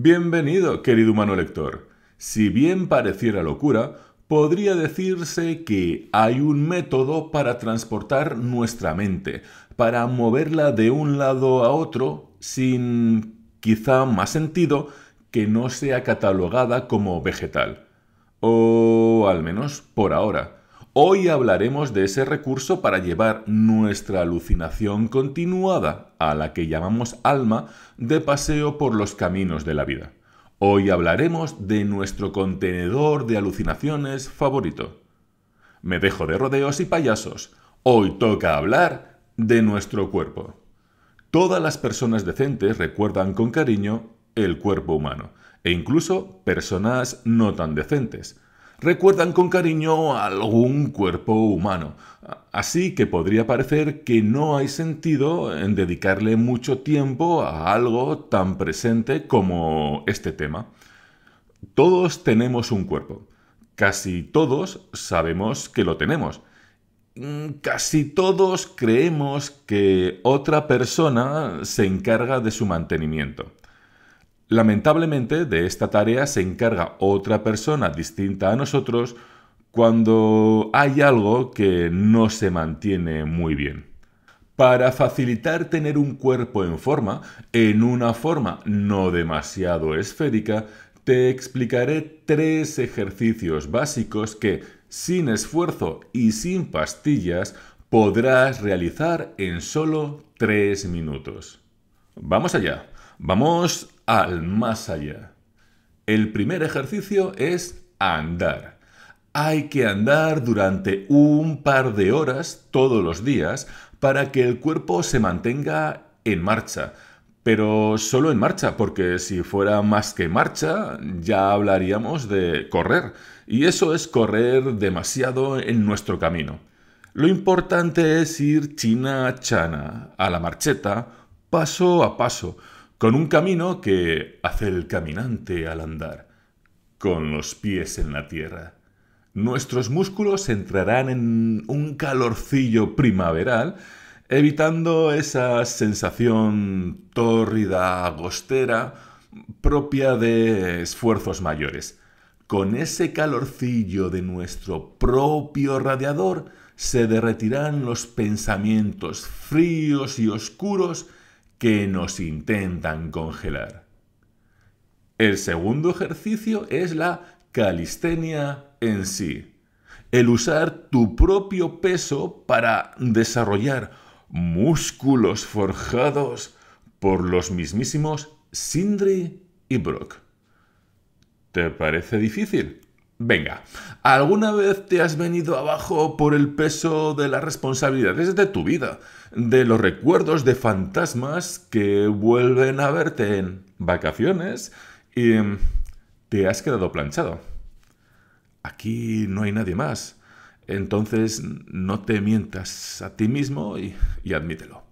Bienvenido, querido humano lector. Si bien pareciera locura, podría decirse que hay un método para transportar nuestra mente, para moverla de un lado a otro sin quizá más sentido que no sea catalogada como vegetal. O al menos por ahora. Hoy hablaremos de ese recurso para llevar nuestra alucinación continuada, a la que llamamos alma, de paseo por los caminos de la vida. Hoy hablaremos de nuestro contenedor de alucinaciones favorito. Me dejo de rodeos y payasos. Hoy toca hablar de nuestro cuerpo. Todas las personas decentes recuerdan con cariño el cuerpo humano, e incluso personas no tan decentes recuerdan con cariño algún cuerpo humano. Así que podría parecer que no hay sentido en dedicarle mucho tiempo a algo tan presente como este tema. Todos tenemos un cuerpo. Casi todos sabemos que lo tenemos. Casi todos creemos que otra persona se encarga de su mantenimiento. Lamentablemente de esta tarea se encarga otra persona distinta a nosotros cuando hay algo que no se mantiene muy bien. Para facilitar tener un cuerpo en forma, en una forma no demasiado esférica, te explicaré tres ejercicios básicos que, sin esfuerzo y sin pastillas, podrás realizar en solo tres minutos. Vamos allá, vamos al más allá. El primer ejercicio es andar. Hay que andar durante un par de horas todos los días para que el cuerpo se mantenga en marcha. Pero solo en marcha, porque si fuera más que marcha, ya hablaríamos de correr. Y eso es correr demasiado en nuestro camino. Lo importante es ir china a chana, a la marcheta, paso a paso con un camino que hace el caminante al andar, con los pies en la tierra. Nuestros músculos entrarán en un calorcillo primaveral, evitando esa sensación tórrida, agostera, propia de esfuerzos mayores. Con ese calorcillo de nuestro propio radiador se derretirán los pensamientos fríos y oscuros que nos intentan congelar. El segundo ejercicio es la calistenia en sí. El usar tu propio peso para desarrollar músculos forjados por los mismísimos Sindri y Brock. ¿Te parece difícil? Venga, ¿alguna vez te has venido abajo por el peso de las responsabilidades de tu vida, de los recuerdos de fantasmas que vuelven a verte en vacaciones y mm, te has quedado planchado? Aquí no hay nadie más, entonces no te mientas a ti mismo y, admítelo.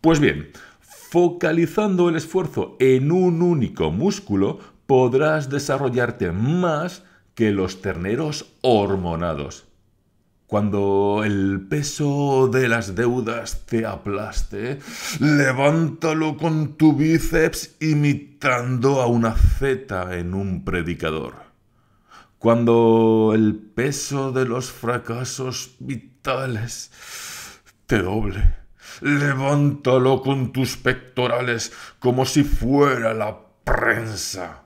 Pues bien, focalizando el esfuerzo en un único músculo, podrás desarrollarte más que los terneros hormonados. Cuando el peso de las deudas te aplaste, levántalo con tu bíceps imitando a una zeta en un predicador. Cuando el peso de los fracasos vitales te doble, levántalo con tus pectorales como si fuera la prensa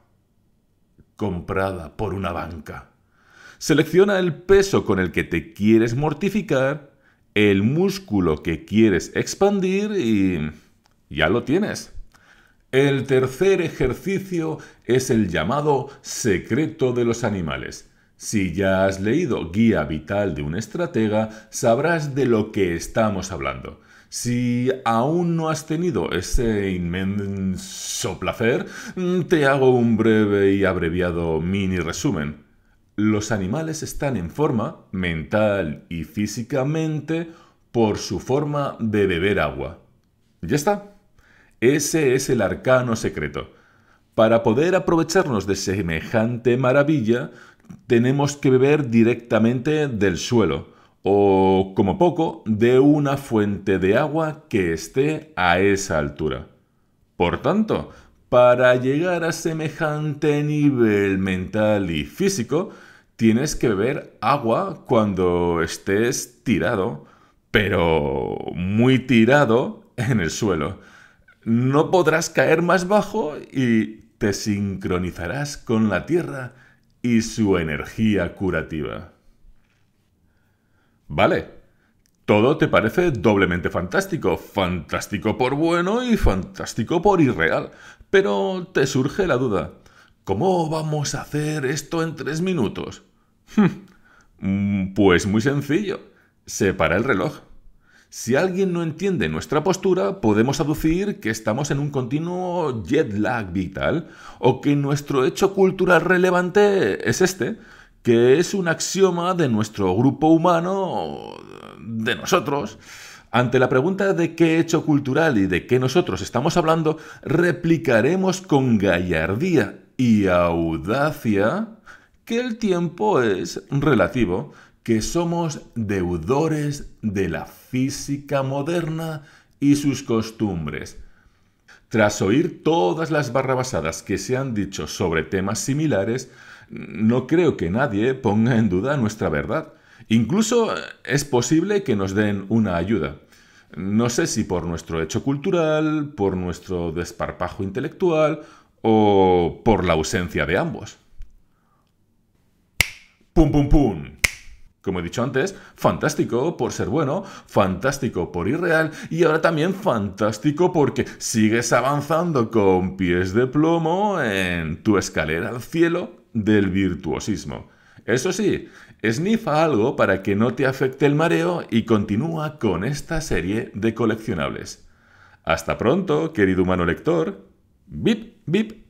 comprada por una banca. Selecciona el peso con el que te quieres mortificar, el músculo que quieres expandir y ya lo tienes. El tercer ejercicio es el llamado secreto de los animales. Si ya has leído Guía Vital de un Estratega, sabrás de lo que estamos hablando. Si aún no has tenido ese inmenso placer, mm, te hago un breve y abreviado mini resumen. Los animales están en forma, mental y físicamente, por su forma de beber agua. Ya está. Ese es el arcano secreto. Para poder aprovecharnos de semejante maravilla, tenemos que beber directamente del suelo, o, como poco, de una fuente de agua que esté a esa altura. Por tanto, para llegar a semejante nivel mental y físico, tienes que beber agua cuando estés tirado, pero muy tirado en el suelo. No podrás caer más bajo y te sincronizarás con la Tierra y su energía curativa. Vale, todo te parece doblemente fantástico, fantástico por bueno y fantástico por irreal. Pero te surge la duda, ¿cómo vamos a hacer esto en tres minutos? Hmm. pues muy sencillo, separa el reloj. Si alguien no entiende nuestra postura, podemos aducir que estamos en un continuo jet lag vital o que nuestro hecho cultural relevante es este, que es un axioma de nuestro grupo humano, de nosotros. Ante la pregunta de qué hecho cultural y de qué nosotros estamos hablando, replicaremos con gallardía y audacia que el tiempo es relativo, que somos deudores de la física moderna y sus costumbres. Tras oír todas las barrabasadas que se han dicho sobre temas similares, no creo que nadie ponga en duda nuestra verdad. Incluso eh, es posible que nos den una ayuda. No sé si por nuestro hecho cultural, por nuestro desparpajo intelectual o por la ausencia de ambos. ¡Pum, pum, pum! Como he dicho antes, fantástico por ser bueno, fantástico por irreal y ahora también fantástico porque sigues avanzando con pies de plomo en tu escalera al cielo del virtuosismo. Eso sí, esnifa algo para que no te afecte el mareo y continúa con esta serie de coleccionables. Hasta pronto, querido humano lector. Bip, bip.